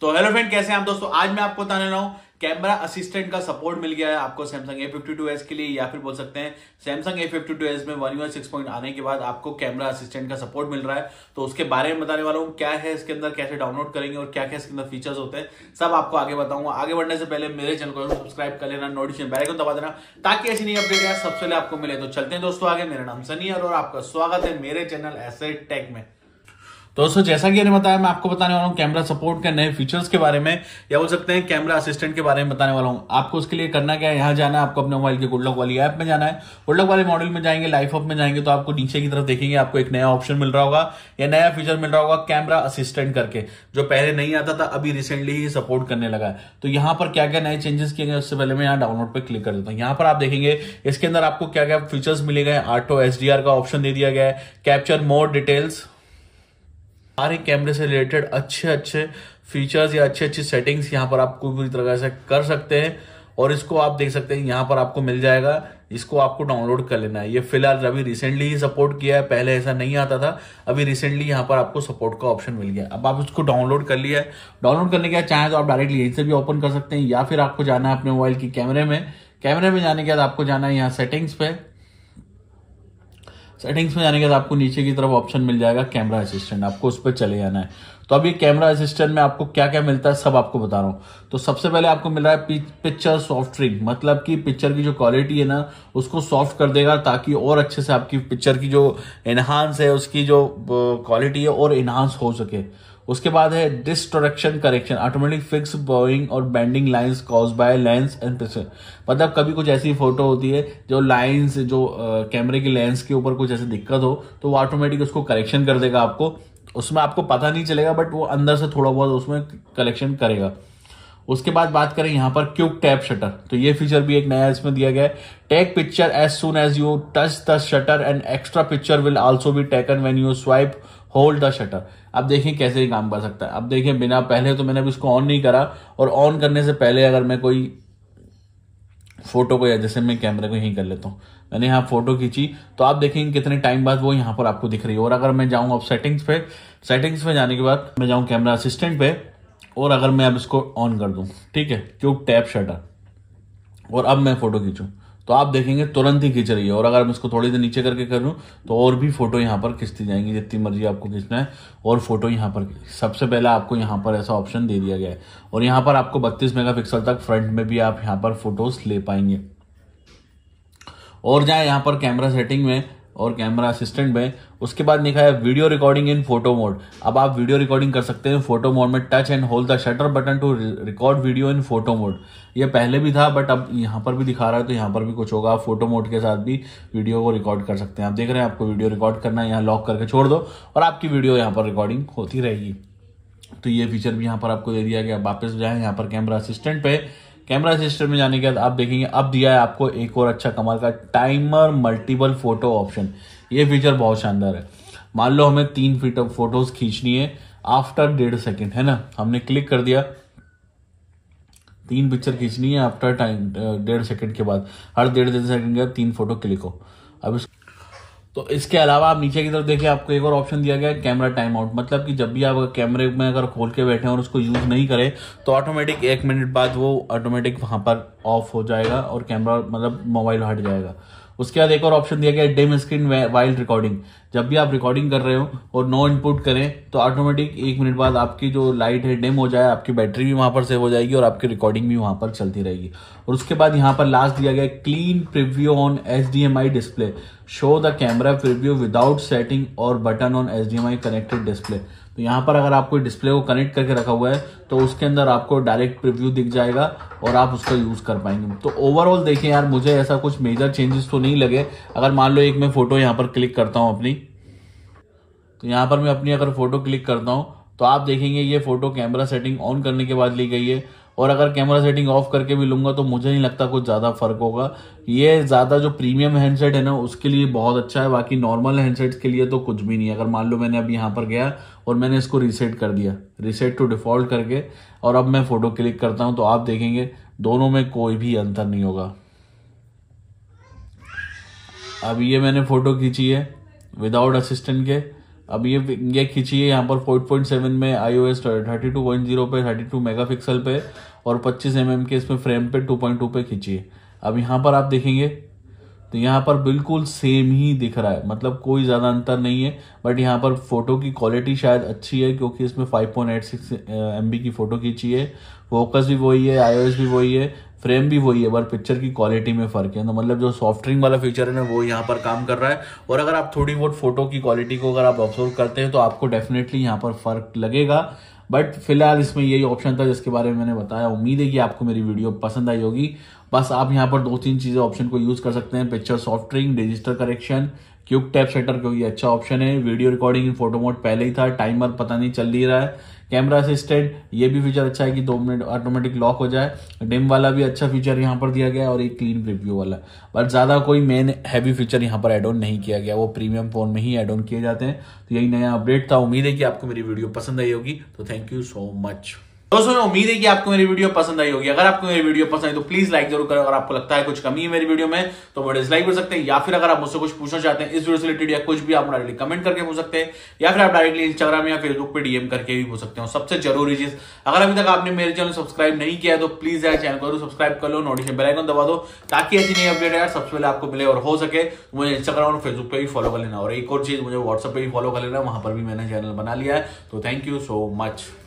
तो hello friend कैसे हैं आप दोस्तों आज मैं आपको बताने रहा हूँ कैमरा असिस्टेंट का सपोर्ट मिल गया है आपको Samsung A fifty two S के लिए या फिर बोल सकते हैं Samsung A fifty two S में वन यूर सिक्स पॉइंट आने के बाद आपको कैमरा असिस्टेंट का सपोर्ट मिल रहा है तो उसके बारे में बताने वाला हूँ क्या है इसके अंदर कैसे डाउनलोड करेंगे और क्या क्या इसके अंदर फीचर्स होते हैं सब आपको आगे बताऊंगा आगे बढ़ने से पहले मेरे चैनल को सब्सक्राइब कर लेना नोटिफिकेशन बेल को दबा देना ताकि ऐसी नई अपडेट सबसे पहले आपको मिले तो चलते हैं दोस्तों आगे मेरा नाम सनी और आपका स्वागत है मेरे चैनल एसेट टेक में तो दोस्तों जैसा कि मैंने बताया मैं आपको बताने वाला हूँ कैमरा सपोर्ट के नए फीचर्स के बारे में या बोल सकते हैं कैमरा असिस्टेंट के बारे में बताने वाला हूँ आपको उसके लिए करना क्या है यहाँ जाना है आपको अपने मोबाइल के गुडलॉक वाली ऐप में जाना है गुडलॉक वाले मॉडल में जाएंगे लाइफ ऑफ में जाएंगे तो आपको नीचे की तरफ देखेंगे आपको एक नया ऑप्शन मिल रहा होगा या नया फीचर मिल रहा होगा कैमरा असिस्टेंट करके जो पहले नहीं आता था अभी रिसेंटली ही सपोर्ट करने लगा है तो यहाँ पर क्या क्या नए चेंजेस किए गए उससे पहले मैं यहाँ डाउनलोड पर क्लिक कर देता हूँ यहाँ पर आप देखेंगे इसके अंदर आपको क्या क्या फीचर्स मिले गए आटो एस का ऑप्शन दे दिया गया है कैप्चर मोर डिटेल्स सारे कैमरे से रिलेटेड अच्छे अच्छे फीचर्स या अच्छे अच्छी सेटिंग्स यहाँ पर आप कोई भी तरह से कर सकते हैं और इसको आप देख सकते हैं यहाँ पर आपको मिल जाएगा इसको आपको डाउनलोड कर लेना है ये फिलहाल अभी रिसेंटली ही सपोर्ट किया है पहले ऐसा नहीं आता था अभी रिसेंटली यहाँ पर आपको सपोर्ट का ऑप्शन मिल गया अब आप इसको डाउनलोड कर लिया है डाउनलोड करने के बाद चाहें तो आप डायरेक्टली यहीं से भी ओपन कर सकते हैं या फिर आपको जाना है अपने मोबाइल के कैमरे में कैमरे में जाने के बाद आपको जाना है यहाँ सेटिंग्स पे सेटिंग्स में जाने के बाद आपको नीचे की तरफ ऑप्शन मिल जाएगा कैमरा असिस्टेंट आपको उस पर चले जाना है तो अब ये कैमरा असिस्टेंट में आपको क्या क्या मिलता है सब आपको बता रहा हूँ तो सबसे पहले आपको मिल रहा है पिक्चर सॉफ्ट ड्रिंक मतलब कि पिक्चर की जो क्वालिटी है ना उसको सॉफ्ट कर देगा ताकि और अच्छे से आपकी पिक्चर की जो इन्हांस है उसकी जो क्वालिटी है और इन्हांस हो सके उसके बाद है distortion correction automatic fix bowing और bending lines cause by lens and pressure मतलब कभी कुछ ऐसी फोटो होती है जो लाइंस जो कैमरे की लेंस के ऊपर कुछ ऐसी दिक्कत हो तो वो ऑटोमेटिक उसको करेक्शन कर देगा आपको उसमें आपको पता नहीं चलेगा बट वो अंदर से थोड़ा बहुत उसमें कलेक्शन करेगा उसके बाद बात करें यहाँ पर क्यूक टैप शटर तो ये फीचर भी एक नया इसमें दिया गया है take picture as soon as you touch the shutter and extra picture will also be taken when you swipe hold the shutter अब देखिए कैसे ही काम कर सकता है अब देखिए बिना पहले तो मैंने अभी इसको ऑन नहीं करा और ऑन करने से पहले अगर मैं कोई फोटो को या जैसे मैं कैमरे को यहीं कर लेता हूँ मैंने यहाँ फोटो खींची तो आप देखेंगे कितने टाइम बाद वो यहाँ पर आपको दिख रही है और अगर मैं जाऊँ अब सेटिंग्स पे सेटिंग्स पे जाने के बाद मैं जाऊँ कैमरा असिस्टेंट पे और अगर मैं अब इसको ऑन कर दूँ ठीक है क्यूब टैप शटर और अब मैं फोटो खींचूँ तो आप देखेंगे तुरंत ही खींच रही है और अगर मैं इसको थोड़ी देर नीचे करके करूँ तो और भी फोटो यहाँ पर खींचती जाएंगी जितनी मर्जी आपको खींचना है और फोटो यहाँ पर सबसे पहले आपको यहाँ पर ऐसा ऑप्शन दे दिया गया है और यहाँ पर आपको बत्तीस मेगापिक्सल तक फ्रंट में भी आप यहाँ पर फोटोज ले पाएंगे और जहाँ यहाँ पर कैमरा सेटिंग में और कैमरा असिस्टेंट में उसके बाद लिखा है video recording in photo mode अब आप वीडियो रिकॉर्डिंग कर सकते हैं फोटो मोड में touch and hold the shutter button to record video in photo mode ये पहले भी था बट अब यहाँ पर भी दिखा रहा है तो यहाँ पर भी कुछ होगा आप फोटो मोड के साथ भी वीडियो को रिकॉर्ड कर सकते हैं आप देख रहे हैं आपको वीडियो रिकॉर्ड करना है यहाँ लॉक करके छोड़ दो और आपकी वीडियो यहाँ पर रिकॉर्डिंग होती रहेगी तो ये फीचर भी यहाँ पर आपको दे दिया गया वापस जाए यहाँ पर कैमरा असिस्टेंट पे कैमरा सिस्टम में जाने के बाद आप देखेंगे अब दिया है आपको एक और अच्छा कमाल का टाइमर मल्टीपल फोटो ऑप्शन ये फीचर बहुत शानदार है मान लो हमें तीन फीट फोटोज खींचनी है आफ्टर डेढ़ सेकेंड है ना हमने क्लिक कर दिया तीन पिक्चर खींचनी है आफ्टर टाइम डेढ़ सेकेंड के बाद हर डेढ़ डेढ़ सेकेंड के बाद तीन फोटो क्लिक हो अब इस तो इसके अलावा आप नीचे की तरफ देखिए आपको एक और ऑप्शन दिया गया है कैमरा टाइम आउट मतलब कि जब भी आप कैमरे में अगर खोल के बैठे और उसको यूज़ नहीं करें तो ऑटोमेटिक एक मिनट बाद वो ऑटोमेटिक वहां पर ऑफ हो जाएगा और कैमरा मतलब मोबाइल हट जाएगा उसके बाद एक और ऑप्शन दिया गया डिम स्क्रीन वाइल्ड रिकॉर्डिंग जब भी आप रिकॉर्डिंग कर रहे हो और नो इनपुट करें तो ऑटोमेटिक एक मिनट बाद आपकी जो लाइट है डिम हो जाए आपकी बैटरी भी वहां पर सेव हो जाएगी और आपकी रिकॉर्डिंग भी वहां पर चलती रहेगी और उसके बाद यहाँ पर लास्ट दिया गया clean preview on H display show the camera preview without setting और button on H connected display तो यहाँ पर अगर आपको डिस्प्ले को कनेक्ट करके रखा हुआ है तो उसके अंदर आपको डायरेक्ट प्रिव्यू दिख जाएगा और आप उसका यूज़ कर पाएंगे तो ओवरऑल देखें यार मुझे ऐसा कुछ मेजर चेंजेस तो नहीं लगे अगर मान लो एक मैं फ़ोटो यहाँ पर क्लिक करता हूँ अपनी तो यहाँ पर मैं अपनी अगर फ़ोटो क्लिक करता हूँ तो आप देखेंगे ये फ़ोटो कैमरा सेटिंग ऑन करने के बाद ली गई है और अगर कैमरा सेटिंग ऑफ करके भी लूंगा तो मुझे नहीं लगता कुछ ज़्यादा फ़र्क होगा ये ज़्यादा जो प्रीमियम हैंडसेट है ना उसके लिए बहुत अच्छा है बाकी नॉर्मल हैंडसेट के लिए तो कुछ भी नहीं है अगर मान लो मैंने अब यहाँ पर गया और मैंने इसको रीसेट कर दिया रीसेट टू डिफ़ॉल्ट करके और अब मैं फ़ोटो क्लिक करता हूँ तो आप देखेंगे दोनों में कोई भी अंतर नहीं होगा अब ये मैंने फ़ोटो खींची है विदाउट असिस्टेंट के अब ये ये खींचिए यहाँ पर 4.7 में I O S thirty two point zero पे थर्टी टू मेगा पिक्सल पे और 25 एम mm के इसमें फ्रेम पे 2.2 पे खींचिए अब यहाँ पर आप देखेंगे तो यहाँ पर बिल्कुल सेम ही दिख रहा है मतलब कोई ज़्यादा अंतर नहीं है बट यहाँ पर फ़ोटो की क्वालिटी शायद अच्छी है क्योंकि इसमें 5.86 पॉइंट uh, की फ़ोटो खींची है फोकस भी वही है एस भी वही है फ्रेम भी वही है पर पिक्चर की क्वालिटी में फ़र्क है तो मतलब जो सॉफ्टरिंग वाला फीचर है ना वो यहाँ पर काम कर रहा है और अगर आप थोड़ी बहुत फोटो की क्वालिटी को अगर आप ऑब्जर्व करते हैं तो आपको डेफिनेटली यहाँ पर फ़र्क लगेगा बट फिलहाल इसमें यही ऑप्शन था जिसके बारे में मैंने बताया उम्मीद है कि आपको मेरी वीडियो पसंद आई होगी बस आप यहाँ पर दो तीन चीज़ें ऑप्शन को यूज़ कर सकते हैं picture softening register correction quick tap shutter क्योंकि अच्छा ऑप्शन है video recording in photo mode पहले ही था टाइमर पता नहीं चल नहीं रहा है कैमरा असिस्टेंट ये भी फीचर अच्छा है कि दो मिनट ऑटोमेटिक लॉक हो जाए डिम वाला भी अच्छा फीचर यहाँ पर दिया गया और एक क्लीन रिव्यू वाला बट ज़्यादा कोई मेन हैवी फीचर यहाँ पर एड ऑन नहीं किया गया वो प्रीमियम फ़ोन में ही एड ऑन किए जाते हैं तो यही नया अपडेट था उम्मीद है कि आपको मेरी वीडियो पसंद आई होगी तो थैंक यू सो मच दोस्तों उम्मीद है कि आपको मेरी वीडियो पसंद आई होगी अगर आपको मेरी वीडियो पसंद आई तो प्लीज लाइक जरूर करें अगर आपको लगता है कुछ कमी है मेरी वीडियो में तो वो डिसलाइक कर सकते हैं या फिर अगर आप मुझसे कुछ पूछना चाहते हैं इस वीडियो से रिलेटेड या कुछ भी आप डायरेक्टली कमेंट करके पूछ सकते हैं या फिर आप डायरेक्टली इंस्टाग्राम या फेसबुक पर डीएम करके भी पूछ सकते हो सबसे जरूरी चीज अगर अभी तक आपने मेरे चैनल सब्सक्राइब नहीं किया तो प्लीज यार चैनल को सब्सक्राइब कर लो नोटिफिकेशन बेलाइकन दबा दो ताकि ऐसी नई अपडेट यार सबसे पहले आपको मिले और हो सके मुझे इंस्टाग्राम और फेसबुक पर भी फॉलो कर लेना और एक और चीज मुझे व्हाट्सअप पर भी फॉलो कर लेना वहां पर भी मैंने चैनल बना लिया है तो थैंक यू सो मच